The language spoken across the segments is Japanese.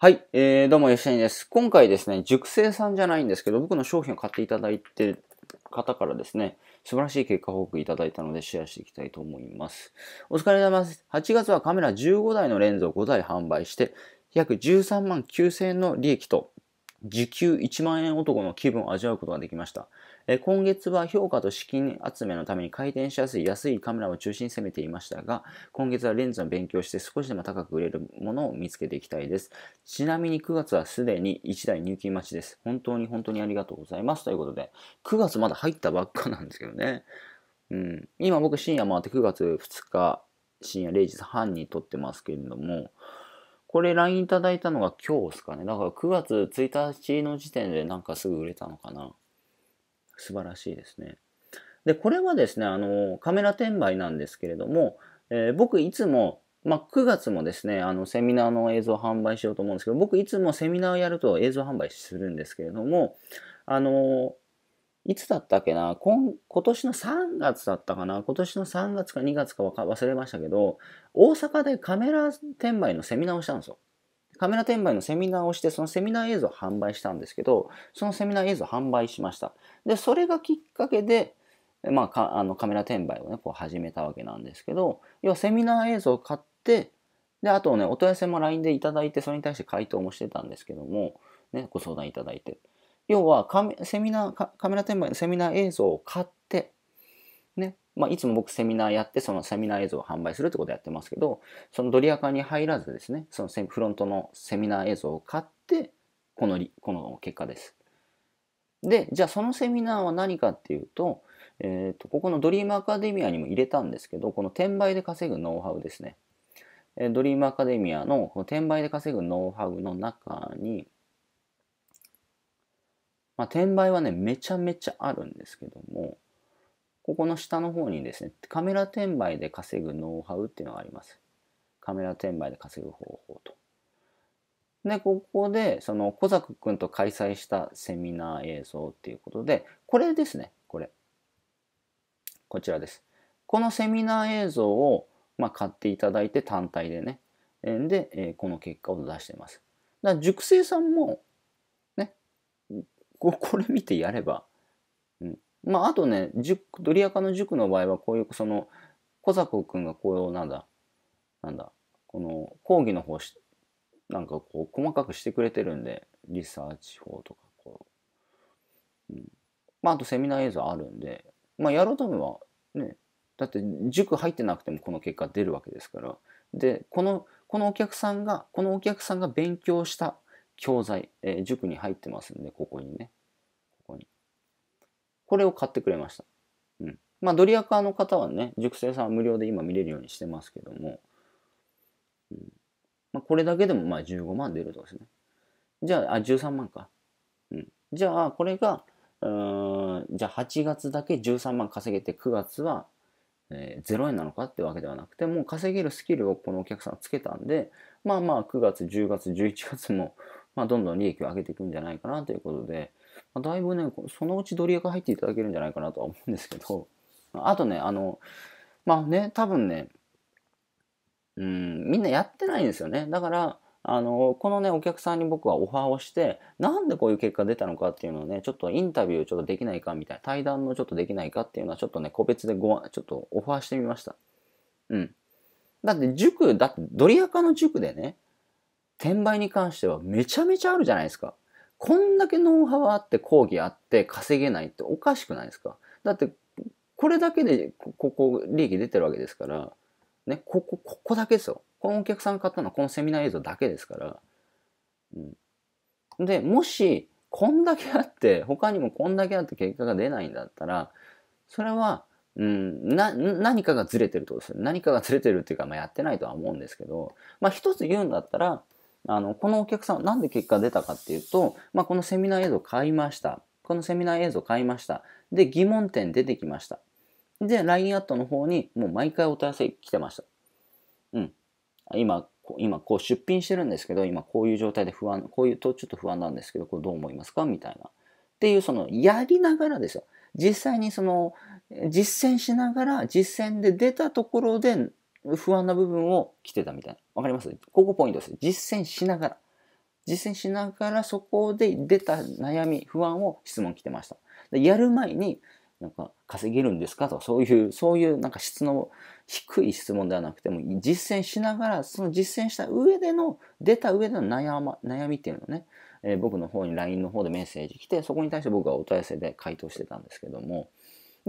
はい、えー、どうも、吉谷です。今回ですね、熟成さんじゃないんですけど、僕の商品を買っていただいてる方からですね、素晴らしい結果報告いただいたのでシェアしていきたいと思います。お疲れ様です。8月はカメラ15台のレンズを5台販売して、約13万9000円の利益と、時給1万円男の気分を味わうことができました。え今月は評価と資金集めのために回転しやすい安いカメラを中心に攻めていましたが、今月はレンズの勉強して少しでも高く売れるものを見つけていきたいです。ちなみに9月はすでに1台入金待ちです。本当に本当にありがとうございます。ということで、9月まだ入ったばっかなんですけどね。うん、今僕深夜回って9月2日深夜0時半に撮ってますけれども、これ LINE いただいたのが今日ですかね。だから9月1日の時点でなんかすぐ売れたのかな。素晴らしいですね。で、これはですね、あの、カメラ転売なんですけれども、えー、僕いつも、まあ、9月もですね、あの、セミナーの映像販売しようと思うんですけど、僕いつもセミナーをやると映像販売するんですけれども、あの、いつだったっけな今、今年の3月だったかな今年の3月か2月か忘れましたけど、大阪でカメラ転売のセミナーをしたんですよ。カメラ転売のセミナーをして、そのセミナー映像を販売したんですけど、そのセミナー映像を販売しました。で、それがきっかけで、まあ、あのカメラ転売をね、こう始めたわけなんですけど、要はセミナー映像を買って、で、あとね、お問い合わせも LINE でいただいて、それに対して回答もしてたんですけども、ね、ご相談いただいて。要はカメセミナーカメラ転売のセミナー映像を買って、まあ、いつも僕セミナーやって、そのセミナー映像を販売するってことやってますけど、そのドリアカに入らずですね、そのフロントのセミナー映像を買って、このり、この結果です。で、じゃあそのセミナーは何かっていうと、えっ、ー、と、ここのドリームアカデミアにも入れたんですけど、この転売で稼ぐノウハウですね。ドリームアカデミアのの転売で稼ぐノウハウの中に、まあ、転売はね、めちゃめちゃあるんですけども、ここの下の方にですね、カメラ転売で稼ぐノウハウっていうのがあります。カメラ転売で稼ぐ方法と。で、ここで、その、小作くんと開催したセミナー映像っていうことで、これですね、これ。こちらです。このセミナー映像を、まあ、買っていただいて単体でね。で、えこの結果を出しています。だから、熟成さんも、ね、これ見てやれば、まあ、あとね、塾、ドリアカの塾の場合は、こういう、その、小作くんがこう、なんだ、なんだ、この、講義の方し、なんかこう、細かくしてくれてるんで、リサーチ法とか、こう。うん。まあ、あとセミナー映像あるんで、まあ、やろうとえは、ね、だって塾入ってなくてもこの結果出るわけですから。で、この、このお客さんが、このお客さんが勉強した教材、えー、塾に入ってますんで、ここにね。これを買ってくれました。うん。まあ、ドリアカーの方はね、熟成さんは無料で今見れるようにしてますけども、うん、まあ、これだけでもまあ15万出るとですね。じゃあ、あ、13万か。うん。じゃあ、これが、うんじゃあ8月だけ13万稼げて9月は、えー、0円なのかってわけではなくてもう稼げるスキルをこのお客さんつけたんでまあまあ9月10月11月も、まあ、どんどん利益を上げていくんじゃないかなということでまあ、だいぶね、そのうちドリアが入っていただけるんじゃないかなとは思うんですけど、あとね、あの、まあね、多分ね、うん、みんなやってないんですよね。だから、あの、このね、お客さんに僕はオファーをして、なんでこういう結果出たのかっていうのをね、ちょっとインタビューちょっとできないかみたいな、対談のちょっとできないかっていうのは、ちょっとね、個別でご、ちょっとオファーしてみました。うん。だって塾、だってドリアカの塾でね、転売に関してはめちゃめちゃあるじゃないですか。こんだけノウハウあって講義あって稼げないっておかしくないですかだってこれだけでここ利益出てるわけですから、ね、ここここだけですよこのお客さんが買ったのはこのセミナー映像だけですから、うん、でもしこんだけあって他にもこんだけあって結果が出ないんだったらそれは、うん、な何かがずれてるってことですよ何かがずれてるっていうか、まあ、やってないとは思うんですけど、まあ、一つ言うんだったらあの、このお客さん、なんで結果出たかっていうと、まあ、このセミナー映像買いました。このセミナー映像買いました。で、疑問点出てきました。で、LINE アットの方に、もう毎回お問い合わせ来てました。うん。今、今こう出品してるんですけど、今こういう状態で不安、こういうとちょっと不安なんですけど、これどう思いますかみたいな。っていう、その、やりながらですよ。実際にその、実践しながら、実践で出たところで、不安な部分を着てたみたいな。わかりますここポイントです。実践しながら。実践しながらそこで出た悩み、不安を質問来てました。でやる前に、なんか稼げるんですかとか、そういう、そういうなんか質の低い質問ではなくても、実践しながら、その実践した上での、出た上での悩,、ま、悩みっていうのね、えー、僕の方に LINE の方でメッセージ来て、そこに対して僕はお問い合わせで回答してたんですけども、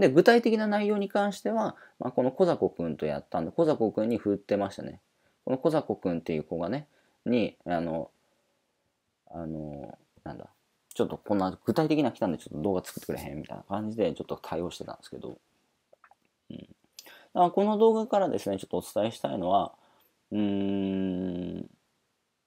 で、具体的な内容に関しては、まあ、このコザコくんとやったんで、コザコくんに振ってましたね。このコザコくんっていう子がね、に、あの、あの、なんだ、ちょっとこんな具体的な来たんで、ちょっと動画作ってくれへんみたいな感じで、ちょっと対応してたんですけど、うん。だからこの動画からですね、ちょっとお伝えしたいのは、うーん、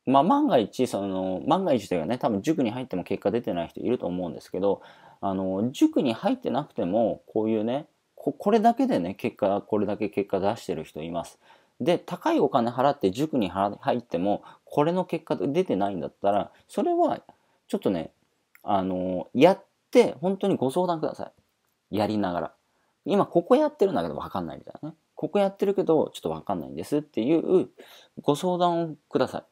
まあ、万が一、その、万が一というかね、多分塾に入っても結果出てない人いると思うんですけど、あの、塾に入ってなくても、こういうね、ここれだけでね、結果、これだけ結果出してる人います。で、高いお金払って塾に入っても、これの結果出てないんだったら、それは、ちょっとね、あの、やって、本当にご相談ください。やりながら。今、ここやってるんだけどわかんないみたいなね。ここやってるけど、ちょっとわかんないんですっていうご相談をください。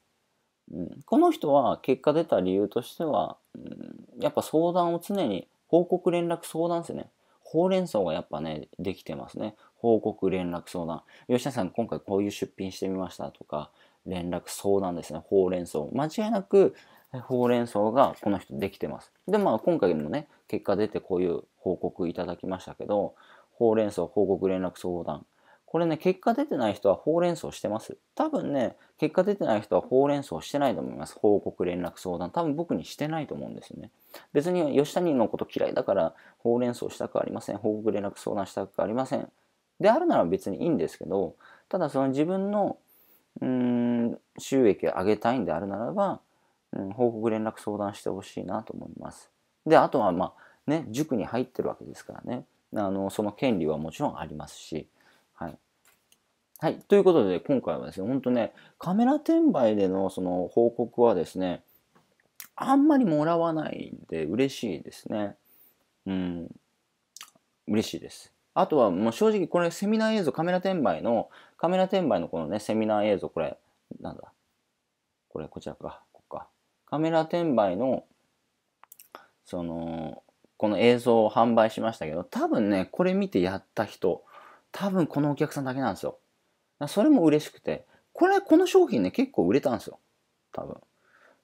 うん、この人は結果出た理由としては、うん、やっぱ相談を常に報告連絡相談ですね。ほうれん草がやっぱね、できてますね。報告連絡相談。吉田さん、今回こういう出品してみましたとか、連絡相談ですね。ほうれん草。間違いなく、ほうれん草がこの人できてます。で、まあ今回もね、結果出てこういう報告いただきましたけど、ほうれん草報告連絡相談。これね、結果出てない人はほうれん草してます。多分ね、結果出てない人はほうれん草してないと思います。報告、連絡、相談。多分僕にしてないと思うんですよね。別に吉谷のこと嫌いだからほうれん草したくありません。報告、連絡、相談したくありません。であるなら別にいいんですけど、ただその自分の、うーん、収益を上げたいんであるならば、うん、報告、連絡、相談してほしいなと思います。で、あとはまあ、ね、塾に入ってるわけですからね。あの、その権利はもちろんありますし、はい。はい。ということで、今回はですね、ほんとね、カメラ転売でのその報告はですね、あんまりもらわないんで嬉しいですね。うん。嬉しいです。あとはもう正直これセミナー映像、カメラ転売の、カメラ転売のこのね、セミナー映像、これ、なんだこれ、こちらか。ここか。カメラ転売の、その、この映像を販売しましたけど、多分ね、これ見てやった人、多分このお客さんだけなんですよ。それも嬉しくて。これ、この商品ね、結構売れたんですよ。多分。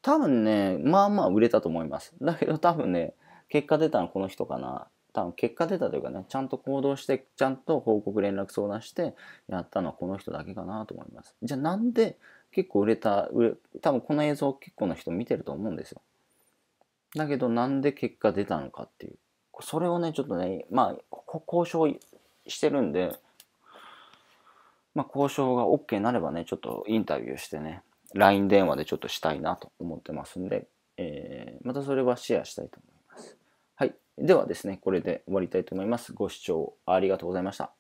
多分ね、まあまあ売れたと思います。だけど多分ね、結果出たのこの人かな。多分結果出たというかね、ちゃんと行動して、ちゃんと報告連絡相談して、やったのはこの人だけかなと思います。じゃあなんで結構売れた、売れ多分この映像結構な人見てると思うんですよ。だけどなんで結果出たのかっていう。それをね、ちょっとね、まあ、交渉してるんで、まあ、交渉が OK になればね、ちょっとインタビューしてね、LINE 電話でちょっとしたいなと思ってますんで、えー、またそれはシェアしたいと思います。はい。ではですね、これで終わりたいと思います。ご視聴ありがとうございました。